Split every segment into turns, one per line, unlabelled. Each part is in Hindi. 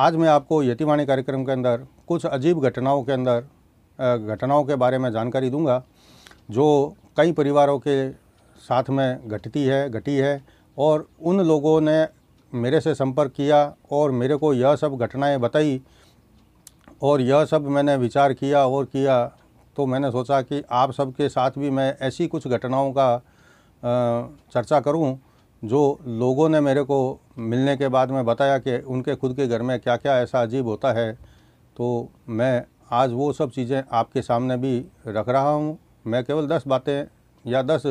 आज मैं आपको यतिवाणी कार्यक्रम के अंदर कुछ अजीब घटनाओं के अंदर घटनाओं के बारे में जानकारी दूंगा जो कई परिवारों के साथ में घटती है घटी है और उन लोगों ने मेरे से संपर्क किया और मेरे को यह सब घटनाएं बताई और यह सब मैंने विचार किया और किया तो मैंने सोचा कि आप सबके साथ भी मैं ऐसी कुछ घटनाओं का चर्चा करूं जो लोगों ने मेरे को मिलने के बाद में बताया कि उनके खुद के घर में क्या क्या ऐसा अजीब होता है तो मैं आज वो सब चीज़ें आपके सामने भी रख रहा हूँ मैं केवल दस बातें या दस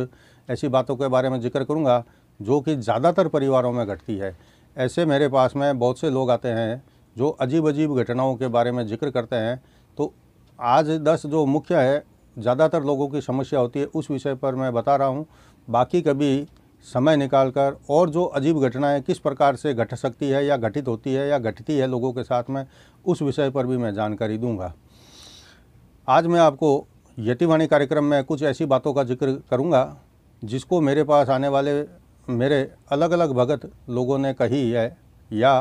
ऐसी बातों के बारे में जिक्र करूँगा जो कि ज़्यादातर परिवारों में घटती है ऐसे मेरे पास में बहुत से लोग आते हैं जो अजीब अजीब घटनाओं के बारे में जिक्र करते हैं तो आज दस जो मुख्य है ज़्यादातर लोगों की समस्या होती है उस विषय पर मैं बता रहा हूँ बाकी कभी समय निकालकर और जो अजीब घटनाएं किस प्रकार से घट सकती है या घटित होती है या घटती है लोगों के साथ में उस विषय पर भी मैं जानकारी दूंगा आज मैं आपको यतिवाणी कार्यक्रम में कुछ ऐसी बातों का जिक्र करूंगा जिसको मेरे पास आने वाले मेरे अलग अलग भगत लोगों ने कही है या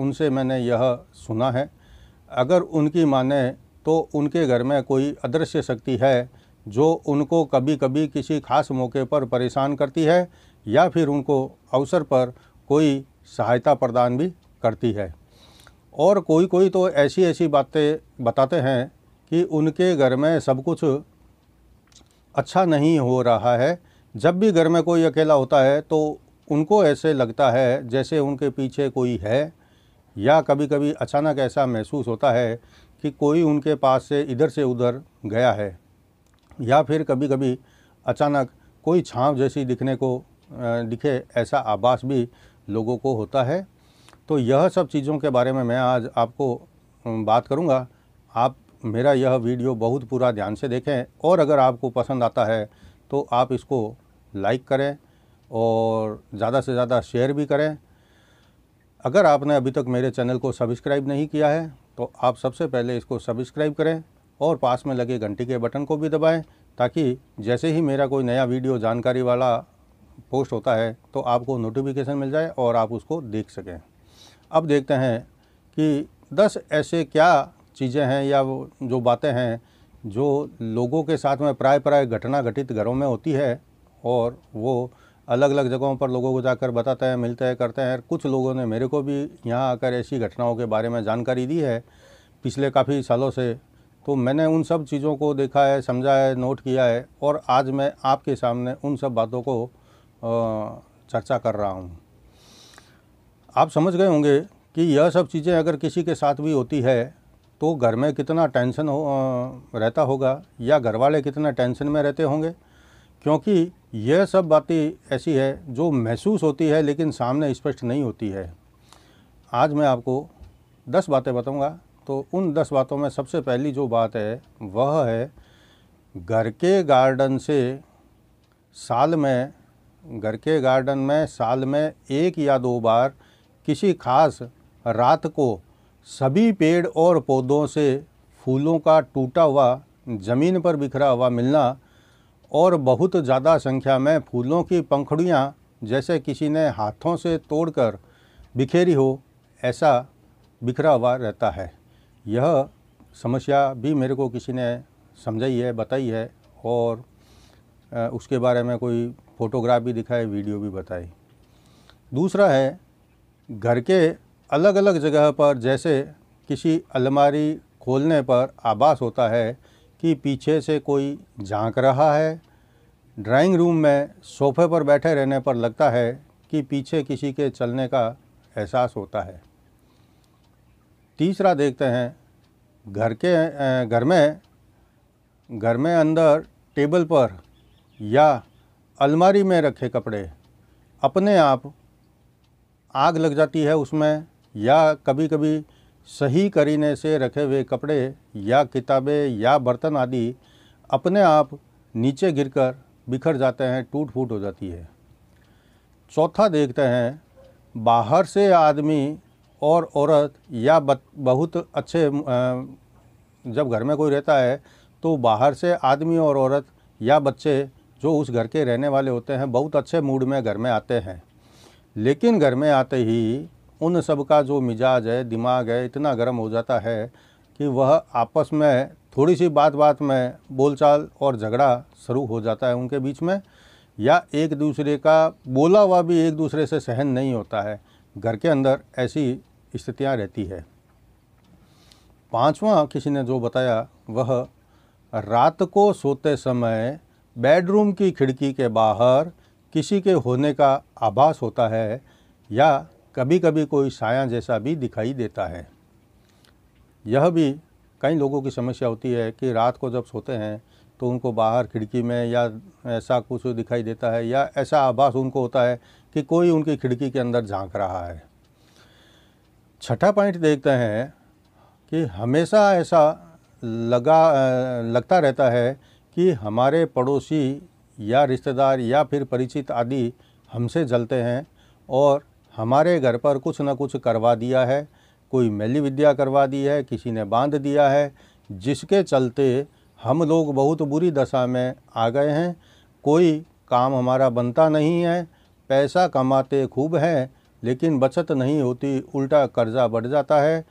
उनसे मैंने यह सुना है अगर उनकी माने तो उनके घर में कोई अदृश्य शक्ति है जो उनको कभी कभी किसी खास मौके पर परेशान करती है या फिर उनको अवसर पर कोई सहायता प्रदान भी करती है और कोई कोई तो ऐसी ऐसी बातें बताते हैं कि उनके घर में सब कुछ अच्छा नहीं हो रहा है जब भी घर में कोई अकेला होता है तो उनको ऐसे लगता है जैसे उनके पीछे कोई है या कभी कभी अचानक ऐसा महसूस होता है कि कोई उनके पास से इधर से उधर गया है या फिर कभी कभी अचानक कोई छाँव जैसी दिखने को दिखे ऐसा आभास भी लोगों को होता है तो यह सब चीज़ों के बारे में मैं आज आपको बात करूँगा आप मेरा यह वीडियो बहुत पूरा ध्यान से देखें और अगर आपको पसंद आता है तो आप इसको लाइक करें और ज़्यादा से ज़्यादा शेयर भी करें अगर आपने अभी तक मेरे चैनल को सब्सक्राइब नहीं किया है तो आप सबसे पहले इसको सब्सक्राइब करें और पास में लगे घंटी के बटन को भी दबाएं ताकि जैसे ही मेरा कोई नया वीडियो जानकारी वाला पोस्ट होता है तो आपको नोटिफिकेशन मिल जाए और आप उसको देख सकें अब देखते हैं कि 10 ऐसे क्या चीज़ें हैं या जो बातें हैं जो लोगों के साथ में प्राय प्राय घटना घटित घरों में होती है और वो अलग अलग जगहों पर लोगों को जाकर बताते हैं मिलते हैं करते हैं कुछ लोगों ने मेरे को भी यहाँ आकर ऐसी घटनाओं के बारे में जानकारी दी है पिछले काफ़ी सालों से तो मैंने उन सब चीज़ों को देखा है समझा है नोट किया है और आज मैं आपके सामने उन सब बातों को चर्चा कर रहा हूँ आप समझ गए होंगे कि यह सब चीज़ें अगर किसी के साथ भी होती है तो घर में कितना टेंशन हो रहता होगा या घर वाले कितना टेंशन में रहते होंगे क्योंकि यह सब बातें ऐसी है जो महसूस होती है लेकिन सामने स्पष्ट नहीं होती है आज मैं आपको दस बातें बताऊंगा तो उन दस बातों में सबसे पहली जो बात है वह है घर के गार्डन से साल में घर के गार्डन में साल में एक या दो बार किसी खास रात को सभी पेड़ और पौधों से फूलों का टूटा हुआ ज़मीन पर बिखरा हुआ मिलना और बहुत ज़्यादा संख्या में फूलों की पंखड़ियाँ जैसे किसी ने हाथों से तोड़कर बिखेरी हो ऐसा बिखरा हुआ रहता है यह समस्या भी मेरे को किसी ने समझाई है बताई है और उसके बारे में कोई फ़ोटोग्राफ भी दिखाई वीडियो भी बताई दूसरा है घर के अलग अलग जगह पर जैसे किसी अलमारी खोलने पर आभास होता है कि पीछे से कोई झांक रहा है ड्राइंग रूम में सोफे पर बैठे रहने पर लगता है कि पीछे किसी के चलने का एहसास होता है तीसरा देखते हैं घर के घर में घर में अंदर टेबल पर या अलमारी में रखे कपड़े अपने आप आग लग जाती है उसमें या कभी कभी सही करीने से रखे हुए कपड़े या किताबें या बर्तन आदि अपने आप नीचे गिरकर बिखर जाते हैं टूट फूट हो जाती है चौथा देखते हैं बाहर से आदमी और औरत या बहुत अच्छे जब घर में कोई रहता है तो बाहर से आदमी और औरत या बच्चे जो उस घर के रहने वाले होते हैं बहुत अच्छे मूड में घर में आते हैं लेकिन घर में आते ही उन सब का जो मिजाज है दिमाग है इतना गर्म हो जाता है कि वह आपस में थोड़ी सी बात बात में बोलचाल और झगड़ा शुरू हो जाता है उनके बीच में या एक दूसरे का बोला हुआ भी एक दूसरे से सहन नहीं होता है घर के अंदर ऐसी स्थितियाँ रहती है पांचवा किसी ने जो बताया वह रात को सोते समय बेडरूम की खिड़की के बाहर किसी के होने का आभास होता है या कभी कभी कोई साया जैसा भी दिखाई देता है यह भी कई लोगों की समस्या होती है कि रात को जब सोते हैं तो उनको बाहर खिड़की में या ऐसा कुछ दिखाई देता है या ऐसा आभास उनको होता है कि कोई उनकी खिड़की के अंदर झांक रहा है छठा पॉइंट देखते हैं कि हमेशा ऐसा लगा लगता रहता है कि हमारे पड़ोसी या रिश्तेदार या फिर परिचित आदि हमसे जलते हैं और हमारे घर पर कुछ न कुछ करवा दिया है कोई मैली विद्या करवा दी है किसी ने बांध दिया है जिसके चलते हम लोग बहुत बुरी दशा में आ गए हैं कोई काम हमारा बनता नहीं है पैसा कमाते खूब हैं लेकिन बचत नहीं होती उल्टा कर्ज़ा बढ़ जाता है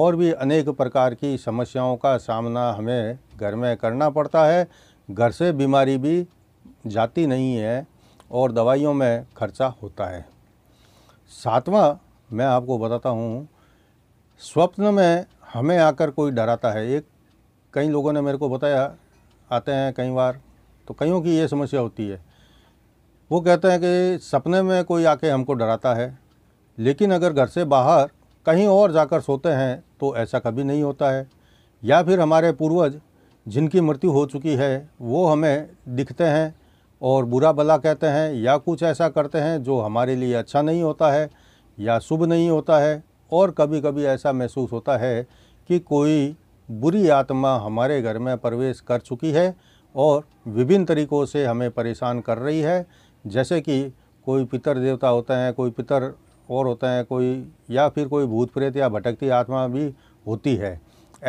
और भी अनेक प्रकार की समस्याओं का सामना हमें घर में करना पड़ता है घर से बीमारी भी जाती नहीं है और दवाइयों में खर्चा होता है सातवां मैं आपको बताता हूँ स्वप्न में हमें आकर कोई डराता है एक कई लोगों ने मेरे को बताया आते हैं कई बार तो कईयों की ये समस्या होती है वो कहते हैं कि सपने में कोई आके हमको डराता है लेकिन अगर घर से बाहर कहीं और जाकर सोते हैं तो ऐसा कभी नहीं होता है या फिर हमारे पूर्वज जिनकी मृत्यु हो चुकी है वो हमें दिखते हैं और बुरा भला कहते हैं या कुछ ऐसा करते हैं जो हमारे लिए अच्छा नहीं होता है या शुभ नहीं होता है और कभी कभी ऐसा महसूस होता है कि कोई बुरी आत्मा हमारे घर में प्रवेश कर चुकी है और विभिन्न तरीक़ों से हमें परेशान कर रही है जैसे कि कोई पितर देवता होते हैं कोई पितर और होते हैं कोई या फिर कोई भूत प्रेत या भटकती आत्मा भी होती है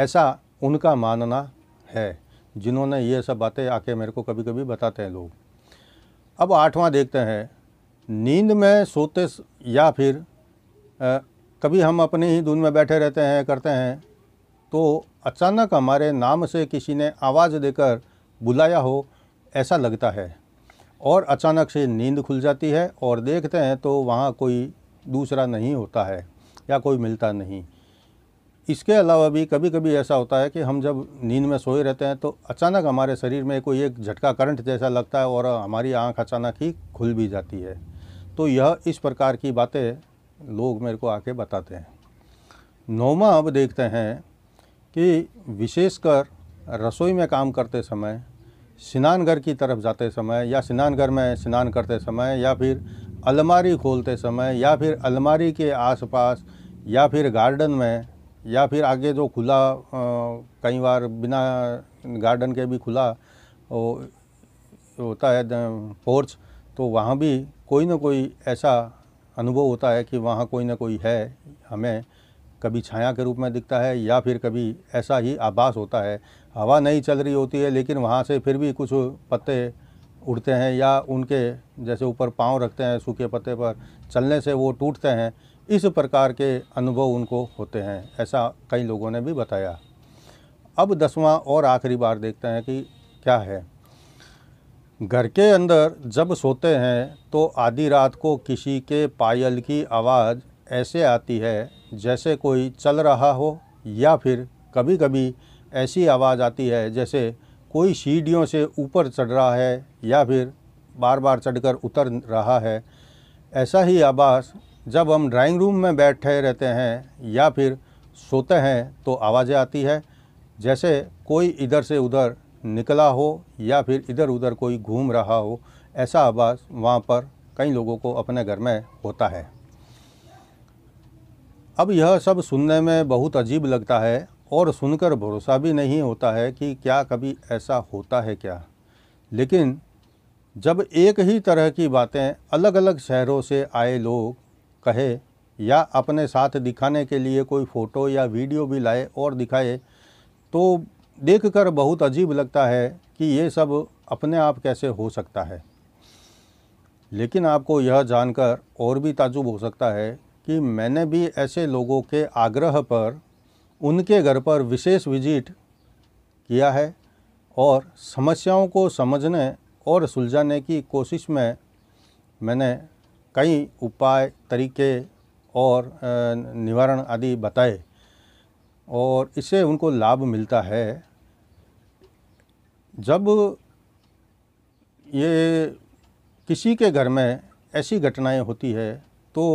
ऐसा उनका मानना है जिन्होंने ये सब बातें आके मेरे को कभी कभी बताते हैं लोग अब आठवां देखते हैं नींद में सोते या फिर आ, कभी हम अपने ही धुन में बैठे रहते हैं करते हैं तो अचानक हमारे नाम से किसी ने आवाज़ देकर बुलाया हो ऐसा लगता है और अचानक से नींद खुल जाती है और देखते हैं तो वहाँ कोई दूसरा नहीं होता है या कोई मिलता नहीं इसके अलावा भी कभी कभी ऐसा होता है कि हम जब नींद में सोए रहते हैं तो अचानक हमारे शरीर में कोई एक झटका करंट जैसा लगता है और हमारी आंख अचानक ही खुल भी जाती है तो यह इस प्रकार की बातें लोग मेरे को आके बताते हैं नौमा अब देखते हैं कि विशेषकर रसोई में काम करते समय स्नान घर की तरफ जाते समय या स्नान घर में स्नान करते समय या फिर अलमारी खोलते समय या फिर अलमारी के आसपास या फिर गार्डन में या फिर आगे जो खुला कई बार बिना गार्डन के भी खुला वो, होता है पोर्च तो वहाँ भी कोई ना कोई ऐसा अनुभव होता है कि वहाँ कोई ना कोई है हमें कभी छाया के रूप में दिखता है या फिर कभी ऐसा ही आभास होता है हवा नहीं चल रही होती है लेकिन वहाँ से फिर भी कुछ पत्ते उड़ते हैं या उनके जैसे ऊपर पाँव रखते हैं सूखे पत्ते पर चलने से वो टूटते हैं इस प्रकार के अनुभव उनको होते हैं ऐसा कई लोगों ने भी बताया अब दसवां और आखिरी बार देखते हैं कि क्या है घर के अंदर जब सोते हैं तो आधी रात को किसी के पायल की आवाज़ ऐसे आती है जैसे कोई चल रहा हो या फिर कभी कभी ऐसी आवाज़ आती है जैसे कोई सीढ़ियों से ऊपर चढ़ रहा है या फिर बार बार चढ़कर उतर रहा है ऐसा ही आवाज़ जब हम ड्राइंग रूम में बैठे रहते हैं या फिर सोते हैं तो आवाज़ें आती है जैसे कोई इधर से उधर निकला हो या फिर इधर उधर कोई घूम रहा हो ऐसा आवाज़ वहाँ पर कई लोगों को अपने घर में होता है अब यह सब सुनने में बहुत अजीब लगता है और सुनकर भरोसा भी नहीं होता है कि क्या कभी ऐसा होता है क्या लेकिन जब एक ही तरह की बातें अलग अलग शहरों से आए लोग कहे या अपने साथ दिखाने के लिए कोई फ़ोटो या वीडियो भी लाए और दिखाए तो देखकर बहुत अजीब लगता है कि ये सब अपने आप कैसे हो सकता है लेकिन आपको यह जानकर और भी ताजुब हो सकता है कि मैंने भी ऐसे लोगों के आग्रह पर उनके घर पर विशेष विजिट किया है और समस्याओं को समझने और सुलझाने की कोशिश में मैंने कई उपाय तरीके और निवारण आदि बताए और इससे उनको लाभ मिलता है जब ये किसी के घर में ऐसी घटनाएं होती है तो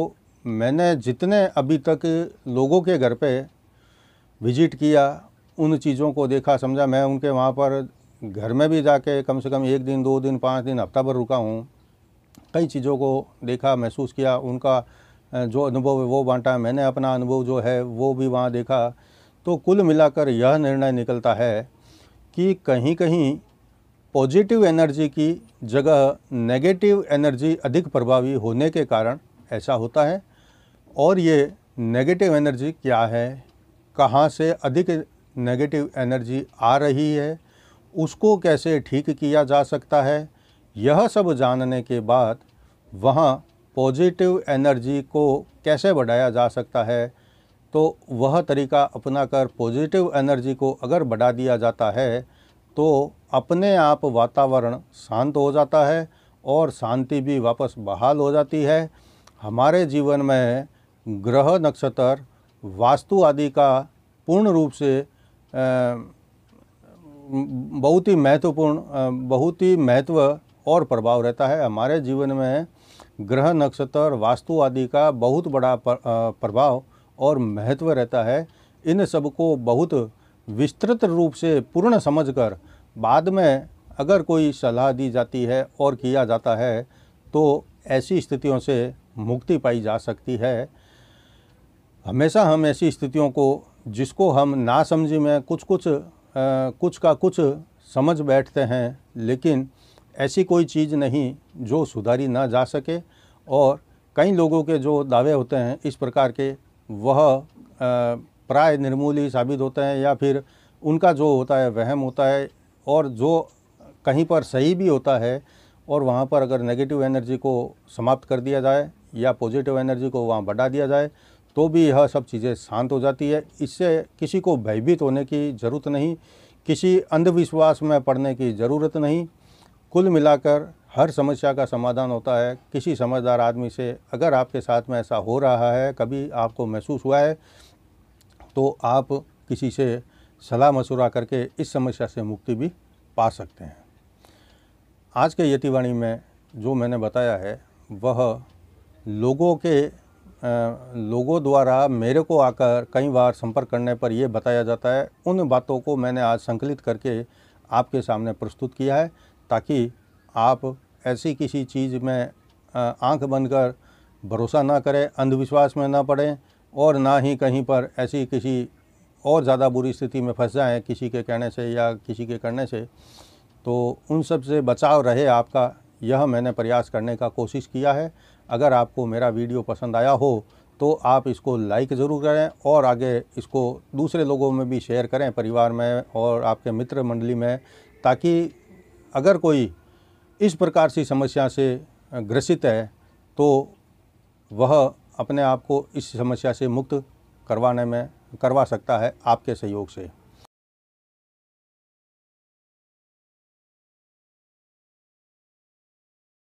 मैंने जितने अभी तक लोगों के घर पे विजिट किया उन चीज़ों को देखा समझा मैं उनके वहाँ पर घर में भी जाके कम से कम एक दिन दो दिन पाँच दिन हफ्ता भर रुका हूँ कई चीज़ों को देखा महसूस किया उनका जो अनुभव है वो बांटा मैंने अपना अनुभव जो है वो भी वहाँ देखा तो कुल मिलाकर यह निर्णय निकलता है कि कहीं कहीं पॉजिटिव एनर्जी की जगह नेगेटिव एनर्जी अधिक प्रभावी होने के कारण ऐसा होता है और ये नेगेटिव एनर्जी क्या है कहाँ से अधिक नेगेटिव एनर्जी आ रही है उसको कैसे ठीक किया जा सकता है यह सब जानने के बाद वहाँ पॉजिटिव एनर्जी को कैसे बढ़ाया जा सकता है तो वह तरीका अपनाकर पॉजिटिव एनर्जी को अगर बढ़ा दिया जाता है तो अपने आप वातावरण शांत हो जाता है और शांति भी वापस बहाल हो जाती है हमारे जीवन में ग्रह नक्षत्र वास्तु आदि का पूर्ण रूप से बहुत ही महत्वपूर्ण बहुत ही महत्व और प्रभाव रहता है हमारे जीवन में ग्रह नक्षत्र वास्तु आदि का बहुत बड़ा प्रभाव और महत्व रहता है इन सबको बहुत विस्तृत रूप से पूर्ण समझकर बाद में अगर कोई सलाह दी जाती है और किया जाता है तो ऐसी स्थितियों से मुक्ति पाई जा सकती है हमेशा हम ऐसी स्थितियों को जिसको हम ना समझी में कुछ कुछ आ, कुछ का कुछ समझ बैठते हैं लेकिन ऐसी कोई चीज़ नहीं जो सुधारी ना जा सके और कई लोगों के जो दावे होते हैं इस प्रकार के वह प्राय निर्मूली साबित होते हैं या फिर उनका जो होता है वहम होता है और जो कहीं पर सही भी होता है और वहाँ पर अगर नेगेटिव एनर्जी को समाप्त कर दिया जाए या पॉजिटिव एनर्जी को वहाँ बढ़ा दिया जाए तो भी यह सब चीज़ें शांत हो जाती है इससे किसी को भयभीत होने की ज़रूरत नहीं किसी अंधविश्वास में पड़ने की ज़रूरत नहीं कुल मिलाकर हर समस्या का समाधान होता है किसी समझदार आदमी से अगर आपके साथ में ऐसा हो रहा है कभी आपको महसूस हुआ है तो आप किसी से सलाह मशुरा करके इस समस्या से मुक्ति भी पा सकते हैं आज के यतिवाणी में जो मैंने बताया है वह लोगों के लोगों द्वारा मेरे को आकर कई बार संपर्क करने पर यह बताया जाता है उन बातों को मैंने आज संकलित करके आपके सामने प्रस्तुत किया है ताकि आप ऐसी किसी चीज़ में आंख बंद कर भरोसा ना करें अंधविश्वास में ना पड़ें और ना ही कहीं पर ऐसी किसी और ज़्यादा बुरी स्थिति में फंस जाएँ किसी के कहने से या किसी के करने से तो उन सब से बचाव रहे आपका यह मैंने प्रयास करने का कोशिश किया है अगर आपको मेरा वीडियो पसंद आया हो तो आप इसको लाइक ज़रूर करें और आगे इसको दूसरे लोगों में भी शेयर करें परिवार में और आपके मित्र मंडली में ताकि अगर कोई इस प्रकार की समस्या से ग्रसित है तो वह अपने आप को इस समस्या से मुक्त करवाने में करवा सकता है आपके सहयोग से